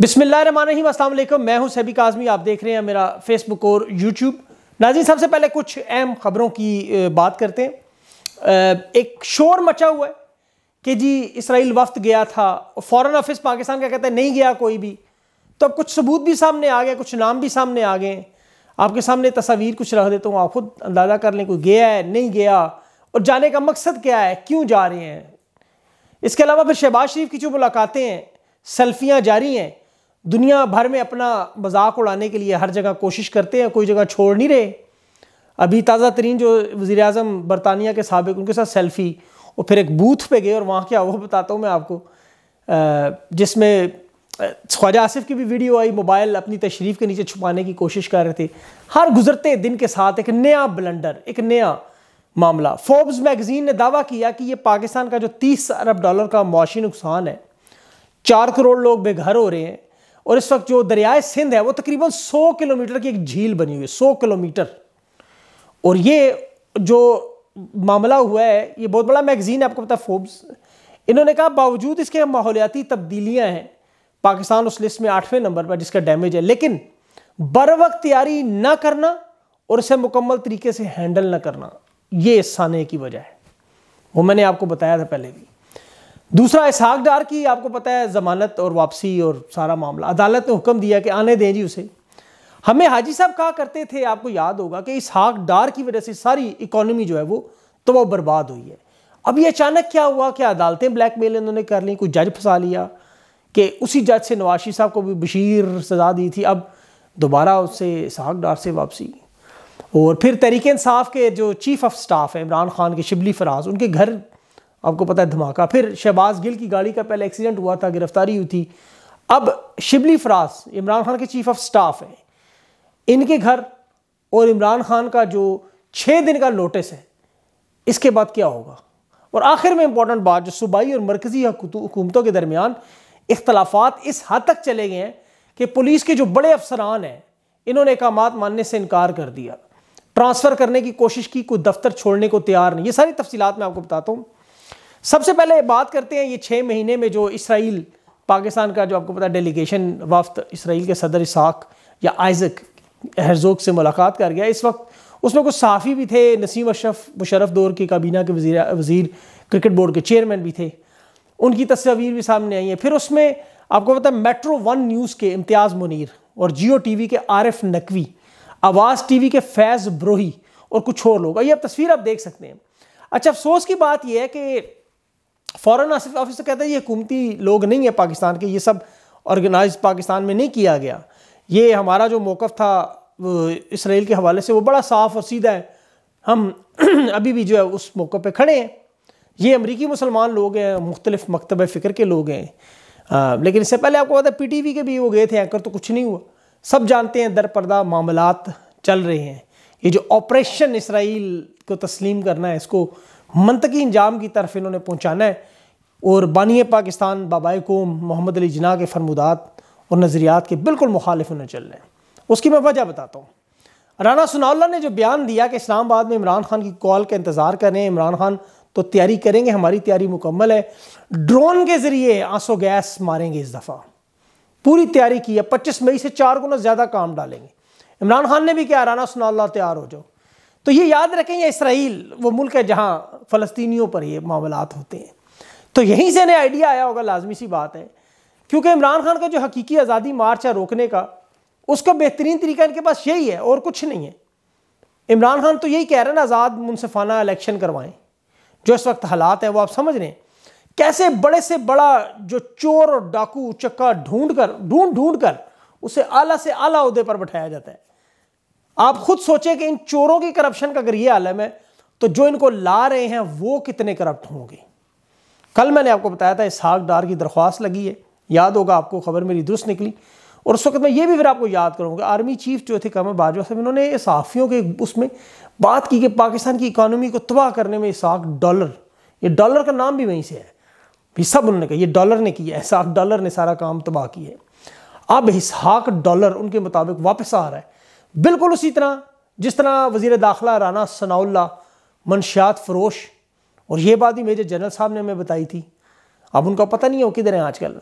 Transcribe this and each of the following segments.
बिस्मिल्लाम असलम मैं हूं सैबिक आज़मी आप देख रहे हैं मेरा फेसबुक और यूट्यूब नाजी सबसे पहले कुछ अहम ख़बरों की बात करते हैं एक शोर मचा हुआ है कि जी इसराइल वफ्त गया था फ़ॉरन ऑफिस पाकिस्तान का कहता है नहीं गया कोई भी तो अब कुछ सबूत भी सामने आ गए कुछ नाम भी सामने आ गए आपके सामने तस्वीर कुछ रख देता हूँ आप खुद अंदाज़ा कर लें कोई गया है नहीं गया और जाने का मकसद क्या है क्यों जा रहे हैं इसके अलावा फिर शहबाज शरीफ की जो मुलाकातें हैं सेल्फियाँ जारी हैं दुनिया भर में अपना मजाक उड़ाने के लिए हर जगह कोशिश करते हैं कोई जगह छोड़ नहीं रहे अभी ताज़ा तरीन जो वज़ी अजम बरतानिया के सबक उनके साथ सेल्फ़ी और फिर एक बूथ पे गए और वहाँ क्या वो बताता हूँ मैं आपको जिसमें ख्वाजा आसिफ की भी वीडियो आई मोबाइल अपनी तशरीफ़ के नीचे छुपाने की कोशिश कर रहे थे हर गुजरते दिन के साथ एक नया ब्लंडर एक नया मामला फोर्ब्स मैगज़ीन ने दावा किया कि ये पाकिस्तान का जो तीस अरब डॉलर का मुआशी नुकसान है चार करोड़ लोग बेघर हो रहे हैं और इस वक्त जो दरियाए सिंध है वो तकरीबन 100 किलोमीटर की एक झील बनी हुई है 100 किलोमीटर और ये जो मामला हुआ है ये बहुत बड़ा मैगज़ीन है आपको पता है फोब्स इन्होंने कहा बावजूद इसके माहौलियाती तब्दीलियाँ हैं पाकिस्तान उस लिस्ट में आठवें नंबर पर जिसका डैमेज है लेकिन बर वक्त तैयारी ना करना और इसे मुकम्मल तरीके से हैंडल ना करना ये साने की वजह है वो मैंने आपको बताया था पहले भी दूसरा इसहाक डार की आपको पता है ज़मानत और वापसी और सारा मामला अदालत ने हुक्म दिया कि आने दें जी उसे हमें हाजी साहब कहा करते थे आपको याद होगा कि इसहाक डार की वजह से सारी इकोनॉमी जो है वो तो वह बर्बाद हुई है अब ये अचानक क्या हुआ कि अदालतें ब्लैकमेल इन्होंने कर ली कोई जज फंसा लिया कि उसी जज से नवाशी साहब को भी बशीर सज़ा दी थी अब दोबारा उससे इसहाक डार से वापसी और फिर तहरीक इंसाफ के जो चीफ ऑफ स्टाफ है इमरान खान के शिबली फराज उनके घर आपको पता है धमाका फिर शहबाज गिल की गाड़ी का पहले एक्सीडेंट हुआ था गिरफ्तारी हुई थी अब शिबली फराज इमरान खान के चीफ ऑफ स्टाफ हैं इनके घर और इमरान खान का जो छः दिन का नोटिस है इसके बाद क्या होगा और आखिर में इंपॉर्टेंट बात जो सूबाई और मरकज़ी हुकूमतों के दरमियान इख्तलाफात इस हद तक चले गए हैं कि पुलिस के जो बड़े अफसरान हैं इन्होंने इकाम मानने से इनकार कर दिया ट्रांसफ़र करने की कोशिश की कोई दफ्तर छोड़ने को तैयार नहीं ये सारी तफसीत मैं आपको बताता हूँ सबसे पहले बात करते हैं ये छः महीने में जो इसराइल पाकिस्तान का जो आपको पता है डेलीगेशन वफ्त इसराइल के सदर इसाक या आइजक हरजोक से मुलाकात कर गया इस वक्त उसमें कुछ साफ़ी भी थे नसीम अशरफ मुशरफ दौर की काबीना के वजीर वजीर क्रिकेट बोर्ड के चेयरमैन भी थे उनकी तस्वीर भी सामने आई है फिर उसमें आपको पता है मेट्रो वन न्यूज़ के इम्तियाज़ मुनीर और Geo V K R F Naqvi आवाज़ वी के फैज़ ब्रोही और कुछ और लोग ये अब तस्वीर आप देख सकते हैं अच्छा अफसोस की बात यह है कि फॉरेन ऑफिसर तो कहते हैं ये हुकूमती लोग नहीं है पाकिस्तान के ये सब ऑर्गेनाइज पाकिस्तान में नहीं किया गया ये हमारा जो मौक़ था इसराइल के हवाले से वो बड़ा साफ़ और सीधा है हम अभी भी जो है उस मौक़ पर खड़े हैं ये अमरीकी मुसलमान लोग हैं मुख्तलिफ मकतब फ़िक्र के लोग हैं आ, लेकिन इससे पहले आपको पता है पी टी वी के भी वो गए थे एंकर तो कुछ नहीं हुआ सब जानते हैं दर पर्दा मामला चल रहे हैं ये जो ऑपरेशन इसराइल को तस्लीम करना है इसको मनतकी इंजाम की तरफ इन्होंने पहुँचाना है और बानिय पाकिस्तान बाबा को मोहम्मद अली जना के फरमुदात और नज़रियात के बिल्कुल मुखालिफ उन्हें चल रहे हैं उसकी मैं वजह बताता हूँ राना सुनाउल्ला ने जो बयान दिया कि इस्लामाबाद में इमरान खान की कॉल का इंतज़ार कर रहे हैं इमरान खान तो तैयारी करेंगे हमारी तैयारी मुकम्मल है ड्रोन के ज़रिए आंसू गैस मारेंगे इस दफ़ा पूरी तैयारी की है पच्चीस मई से चार गुना ज़्यादा काम डालेंगे इमरान खान ने भी कहा राना सुनाउल्ला तैयार हो जाओ तो ये याद रखें ये इसराइल वो मुल्क है जहाँ फ़लस्तियों पर ये मामला होते हैं तो यहीं से इन्हें आइडिया आया होगा लाजमी सी बात है क्योंकि इमरान खान का जो हकीकी आज़ादी मार्च है रोकने का उसका बेहतरीन तरीका इनके पास यही है और कुछ नहीं है इमरान खान तो यही कह रहे हैं ना आज़ाद मुनफाना इलेक्शन करवाएं जो इस वक्त हालात हैं वो आप समझ रहे हैं कैसे बड़े से बड़ा जो चोर और डाकू चक्का ढूंढ कर ढूंढ ढूंढ कर उसे आला से आला उहदे पर बैठाया जाता है आप खुद सोचें कि इन चोरों की करप्शन का अगर ये आलम है तो जो इनको ला रहे हैं वो कितने करप्ट होंगे कल मैंने आपको बताया था इसहाक डार की दरख्वास्त लगी है याद होगा आपको खबर मेरी दुरुस्त निकली और उस वक्त मैं ये भी फिर आपको याद करूँगा आर्मी चीफ जो थे कमर बाजवा साहब इन्होंने इसहाफ़ियों के उसमें बात की कि पाकिस्तान की इकानमी को तबाह करने में इसहाक डॉलर ये डॉलर का नाम भी वहीं से है भी सब उन्होंने कहा ये डॉलर ने किया इसहाक डॉलर ने सारा काम तबाह किया है अब इसहाक डॉलर उनके मुताबिक वापस आ रहा है बिल्कुल उसी तरह जिस तरह वज़ी दाखिला राना सनाउल्ला मनशात फरोश और ये बात भी मेजर जनरल साहब ने हमें बताई थी अब उनका पता नहीं है वो किधर हैं आजकल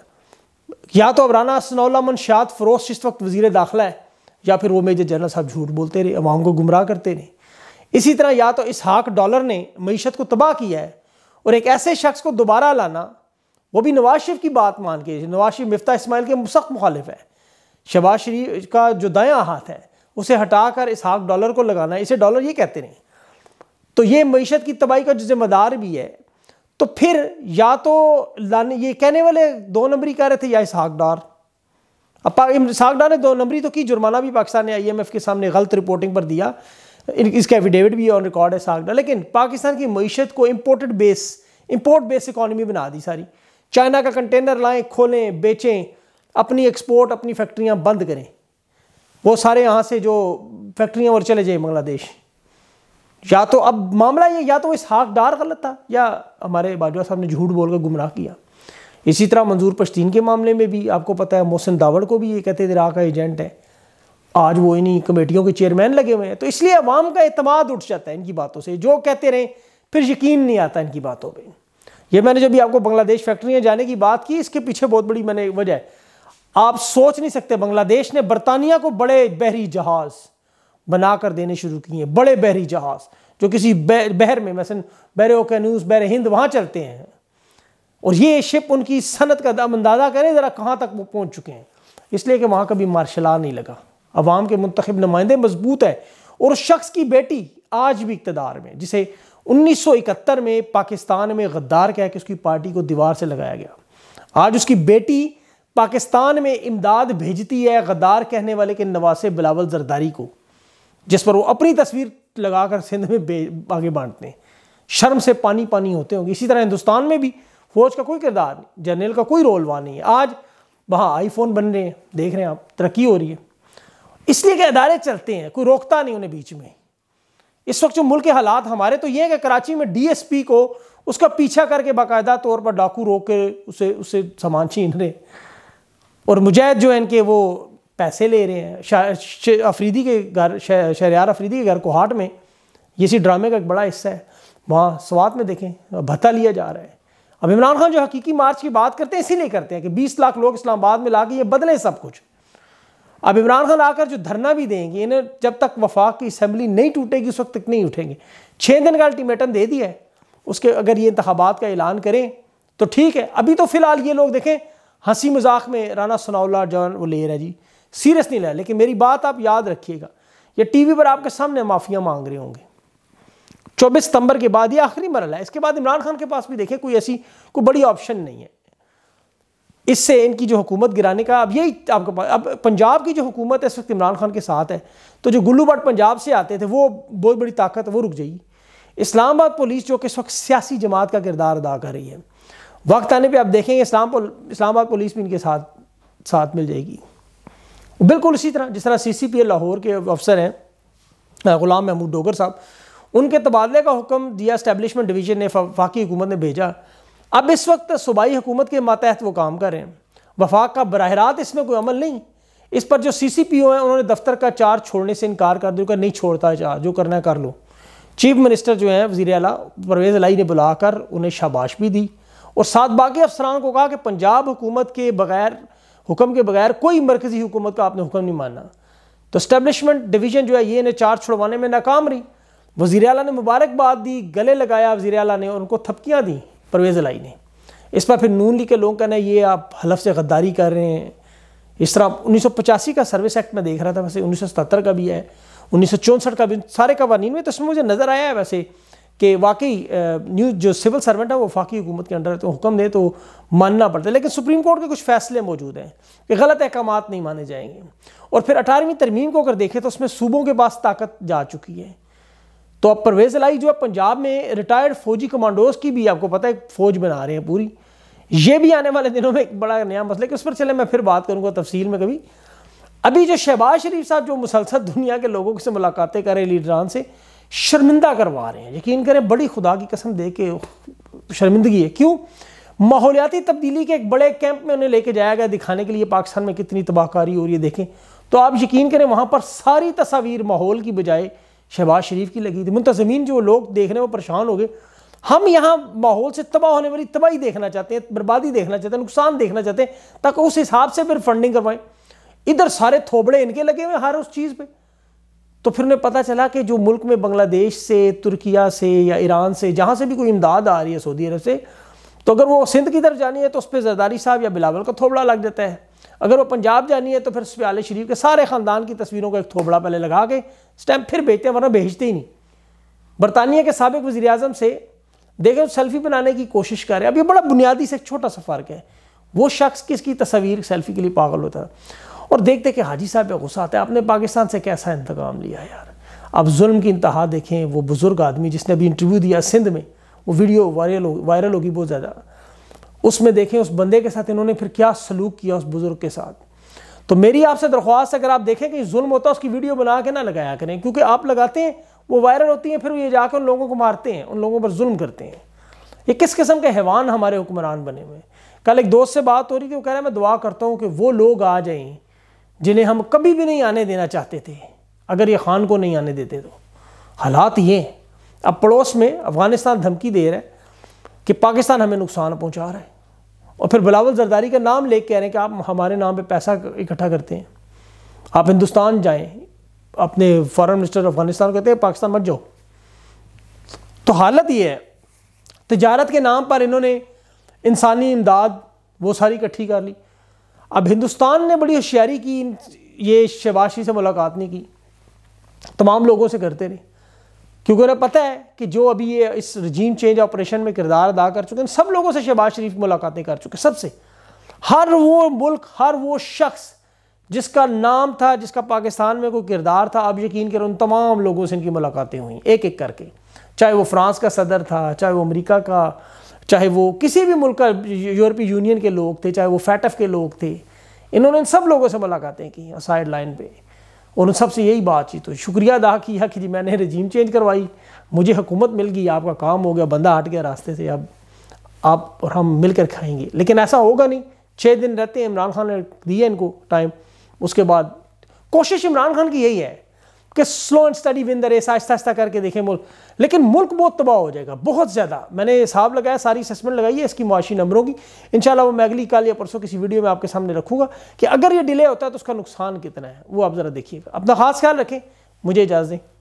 या तो अब राना सनाउल्ला मनशात फरोश इस वक्त वजीर दाखिला है या फिर वो मेजर जनरल साहब झूठ बोलते रहे अवाम को गुमराह करते रहे इसी तरह या तो इस हाक डॉलर ने मीशत को तबाह किया है और एक ऐसे शख्स को दोबारा लाना वो भी नवाज शरीफ की बात मान के नवाज शरीफ मफ्ता इसमाइल के सख्त मुखालिफ है शबाज शरीफ का जो दायां हाथ है उसे हटाकर इसहाक डॉलर को लगाना है इसे डॉलर ये कहते नहीं तो ये मीशत की तबाही का जो जिम्मेदार भी है तो फिर या तो लाने ये कहने वाले दो नंबरी कह रहे थे या हाक डॉर अब इसहाक डार ने दो नंबरी तो की जुर्माना भी पाकिस्तान ने आईएमएफ के सामने गलत रिपोर्टिंग पर दिया इसका एफिडेविट भी ऑन रिकॉर्ड है साग डार लेकिन पाकिस्तान की मीशत को imported base import base economy बना दी सारी चाइना का कंटेनर लाएँ खोलें बेचें अपनी एक्सपोर्ट अपनी फैक्ट्रियाँ बंद करें वो सारे यहाँ से जो फैक्ट्रियाँ और चले जाए बांग्लादेश या तो अब मामला ये या तो इस हाक डार गलत था या हमारे बाजवा साहब ने झूठ बोलकर गुमराह किया इसी तरह मंजूर पश्तीन के मामले में भी आपको पता है मोहसिन दावड़ को भी ये कहते थे का एजेंट है आज वो इन्हीं कमेटियों के चेयरमैन लगे हुए हैं तो इसलिए अवाम का अतमाद उठ जाता है इनकी बातों से जो कहते रहें फिर यकीन नहीं आता इनकी बातों पर यह मैंने जब भी आपको बांग्लादेश फैक्ट्रियाँ जाने की बात की इसके पीछे बहुत बड़ी मैंने वजह है आप सोच नहीं सकते बांग्लादेश ने बरतानिया को बड़े बहरी जहाज बनाकर देने शुरू किए बड़े बहरी जहाज जो किसी बहर में बहरे बहर न्यूज बहर हिंद वहाँ चलते हैं और ये शिप उनकी सनत का दम अंदाज़ा करें ज़रा कहाँ तक वो पहुंच चुके हैं इसलिए कि वहाँ कभी मार्शला नहीं लगा अवाम के मुंतब नुमाइंदे मजबूत है और शख्स की बेटी आज भी इकतदार में जिसे 1971 में पाकिस्तान में गद्दार कह के उसकी पार्टी को दीवार से लगाया गया आज उसकी बेटी पाकिस्तान में इमदाद भेजती है गद्दार कहने वाले के नवासे बिलावल जरदारी को जिस पर वो अपनी तस्वीर लगाकर सिंध में आगे बांटते हैं शर्म से पानी पानी होते होंगे इसी तरह हिंदुस्तान में भी फौज का कोई किरदार नहीं जनरल का कोई रोल वहाँ नहीं है आज वहाँ आईफोन बन रहे हैं देख रहे हैं आप तरक्की हो रही है इसलिए कि अदारे चलते हैं कोई रोकता नहीं उन्हें बीच में इस वक्त जो मुल्क के हालात हमारे तो ये हैं कि कराची में डीएसपी को उसका पीछा करके बाकायदा तौर पर डाकू रोक के उसे उसे सामान छीन रहे और मुजैद जो है इनके वो पैसे ले रहे हैं अफरीदी के घर शहरियार अफरीदी के घर कोहाट में ये सी ड्रामे का एक बड़ा हिस्सा है वहाँ स्वात में देखें भत्ता लिया जा रहा है अब इमरान खान जो हकीकी मार्च की बात करते हैं इसीलिए करते हैं कि 20 लाख लोग इस्लामाबाद में ला के ये बदलें सब कुछ अब इमरान खान आकर जो धरना भी देंगे इन्हें जब तक वफाक की असम्बली नहीं टूटेगी उस वक्त तक नहीं उठेंगे छः दिन का अल्टीमेटम दे दिया है उसके अगर ये इंतबात का ऐलान करें तो ठीक है अभी तो फ़िलहाल ये लोग देखें हंसी मजाक में राना सनाउल्ला जान वो ले रहा जी सीरियस नहीं ले लेकिन मेरी बात आप याद रखिएगा ये टीवी पर आपके सामने माफिया मांग रहे होंगे 24 सितंबर के बाद ये आखिरी मरल है इसके बाद इमरान खान के पास भी देखिए कोई ऐसी कोई बड़ी ऑप्शन नहीं है इससे इनकी जो हुकूमत गिराने का अब यही आपके पास अब पंजाब की जो हुकूमत है इस वक्त इमरान खान के साथ है तो जो गुल्लू भट्ट पंजाब से आते थे वो बहुत बड़ी ताकत है वो रुक जाएगी इस्लामाबाद पुलिस जो कि इस वक्त सियासी जमात का किरदार अदा कर रही है वक्त आने पर आप देखेंगे इस्लाम पुल, इस्लामाबाद पुलिस भी इनके साथ साथ मिल जाएगी बिल्कुल उसी तरह जिस तरह सी सी पी लाहौर के अफसर हैं ग़ुलाम महमूद डोगर साहब उनके तबादले का हुक्म दिया इस्टेबलिशमेंट डिवीजन ने वफाकी हुकूमत ने भेजा अब इस वक्त सूबाई हुकूमत के मातहत वो काम कर रहे हैं वफाक का बरह रात इसमें कोई अमल नहीं इस पर जो सी सी पी ओ हैं उन्होंने दफ्तर का चार्ज छोड़ने से इनकार कर दिया नहीं छोड़ता चार्ज जो करना है कर लो चीफ मिनिस्टर जो हैं वजी अला परवेज़ अलाई ने बुलाकर उन्हें शाबाश भी दी और साथ बाकी अफसरान को कहा कि पंजाब हुकूमत के बगैर हुक्म के बगैर कोई मरकज़ी हुकूमत का आपने हुक्म नहीं माना तो इस्टेबलिशमेंट डिवीजन जो है ये इन्हें चार्ज छुड़वाने में नाकाम रही वजीर अला ने मुबारकबाद दी गले लगाया वज़ी अला ने और उनको थपकियाँ दी परवेज़ लाई ने इस पर फिर नून ली के लोग कहना ये आप हलफ से गद्दारी कर रहे हैं इस तरह उन्नीस का सर्विस एक्ट में देख रहा था वैसे उन्नीस का भी है उन्नीस का भी सारे कवानीन में तो उसमें मुझे नज़र आया है वैसे कि वाकई न्यूज जो सिविल सर्वेंट है वो फाकी हुकूमत के अंडर तो हुक्म दे तो मानना पड़ता है लेकिन सुप्रीम कोर्ट के कुछ फैसले मौजूद हैं कि गलत अहकाम नहीं माने जाएंगे और फिर अठारहवीं तरमीम को अगर देखें तो उसमें सूबों के पास ताकत जा चुकी है तो अब परवेज़ लाई जो है पंजाब में रिटायर्ड फौजी कमांडोज की भी आपको पता है फौज बना रहे हैं पूरी ये भी आने वाले दिनों में एक बड़ा नया मसला है कि उस पर चले मैं फिर बात करूँगा तफसील में कभी अभी जो शहबाज शरीफ साहब जो मुसलसल दुनिया के लोगों से मुलाकातें करें लीडरान से शर्मिंदा करवा रहे हैं यकीन करें बड़ी खुदा की कसम दे के शर्मिंदगी है क्यों माहौलियाती तब्दीली के एक बड़े कैंप में उन्हें लेके जाया गया दिखाने के लिए पाकिस्तान में कितनी तबाहकारी हो रही है देखें तो आप यकीन करें वहाँ पर सारी तस्वीर माहौल की बजाय शहबाज शरीफ की लगी थी मुंतजमीन जो लोग हैं वो परेशान हो गए हम यहाँ माहौल से तबाह होने वाली तबाही देखना चाहते हैं बर्बादी देखना चाहते हैं नुकसान देखना चाहते हैं ताकि उस हिसाब से फिर फंडिंग करवाएं इधर सारे थोबड़े इनके लगे हुए हर उस चीज़ पर तो फिर उन्हें पता चला कि जो मुल्क में बांग्लादेश से तुर्किया से या ईरान से जहाँ से भी कोई इमदाद आ रही है सऊदी अरब से तो अगर वो सिंध की तरफ जानी है तो उस पर जरदारी साहब या बिलावल का थोबड़ा लग जाता है अगर वो पंजाब जानी है तो फिर उस पर शरीफ के सारे ख़ानदान की तस्वीरों का एक थोबड़ा पहले लगा के स्टैम्प फिर बेचते हैं वरना भेजते ही नहीं बरतानिया के सबक वजी अजम से देखें सेल्फी बनाने की कोशिश कर रहे हैं अब ये बड़ा बुनियादी से एक छोटा सा फ़र्क है वो शख्स किसकी तस्वीर सेल्फी के लिए पागल होता है और देखते देख हाजी साहब पे गुस्सा आता है आपने पाकिस्तान से कैसा इंतकाम लिया यार अब जुल्म की इंतहा देखें वो बुज़ुर्ग आदमी जिसने अभी इंटरव्यू दिया सिंध में वो वीडियो वायरल हो वायरल होगी बहुत ज़्यादा उसमें देखें उस बंदे के साथ इन्होंने फिर क्या सलूक किया उस बुज़ुर्ग के साथ तो मेरी आपसे दरख्वास्त अगर आप देखें कि जुल्म होता है उसकी वीडियो बना के ना लगाया करें क्योंकि आप लगाते हैं वो वायरल होती हैं फिर ये जाकर उन लोगों को मारते हैं उन लोगों पर जुल्म करते हैं ये किस किस्म के हैवान हमारे हुक्मरान बने हुए कल एक दोस्त से बात हो रही थी वो कह रहे हैं मैं दुआ करता हूँ कि वो लोग आ जाएँ जिन्हें हम कभी भी नहीं आने देना चाहते थे अगर ये खान को नहीं आने देते तो हालात ये अब पड़ोस में अफ़गानिस्तान धमकी दे रहा है कि पाकिस्तान हमें नुकसान पहुंचा रहा है और फिर बिलावल जरदारी का नाम ले कह रहे हैं कि आप हमारे नाम पे पैसा इकट्ठा करते हैं आप हिंदुस्तान जाएं अपने फॉरेन मिनिस्टर अफगानिस्तान कहते हैं पाकिस्तान मत जाओ तो हालत ये है तजारत के नाम पर इन्होंने इंसानी इमदाद वो सारी इकट्ठी कर ली अब हिंदुस्तान ने बड़ी होशियारी की ये शबाशी से मुलाकात नहीं की तमाम लोगों से करते रहे क्योंकि उन्हें पता है कि जो अभी ये इस रजीम चेंज ऑपरेशन में किरदार अदा कर चुके हैं सब लोगों से शहबाज शरीफ मुलाकातें कर चुके सबसे हर वो मुल्क हर वो शख्स जिसका नाम था जिसका पाकिस्तान में कोई किरदार था अब यकीन करो उन तमाम लोगों से इनकी मुलाकातें हुई एक एक करके चाहे वो फ्रांस का सदर था चाहे वो अमरीका का चाहे वो किसी भी मुल्क का यूरोपीय यूनियन के लोग थे चाहे वो फैटफ के लोग थे इन्होंने इन सब लोगों से मुलाकातें की साइड लाइन पर और उन सबसे यही बातचीत हुई शुक्रिया अदा किया कि जी मैंने रजीम चेंज करवाई मुझे हुकूमत मिल गई आपका काम हो गया बंदा हट गया रास्ते से अब आप और हम मिलकर खाएंगे लेकिन ऐसा होगा नहीं छः दिन रहते हैं इमरान खान ने दिया इनको टाइम उसके बाद कोशिश इमरान खान की यही है कि slow and steady win the race आहिस्ता आहिस्ता करके देखें मुल्क लेकिन मुल्क बहुत तबाह हो जाएगा बहुत ज़्यादा मैंने हिसाब लगाया सारी असेसमेंट लगाई है इसकी मुआशी नंबरों की इन वो मैं अगली कल या परसों किसी वीडियो में आपके सामने रखूँगा कि अगर ये डिले होता है तो उसका नुकसान कितना है वो आप ज़रा देखिएगा अपना खास ख्याल रखें मुझे इजाज़त दें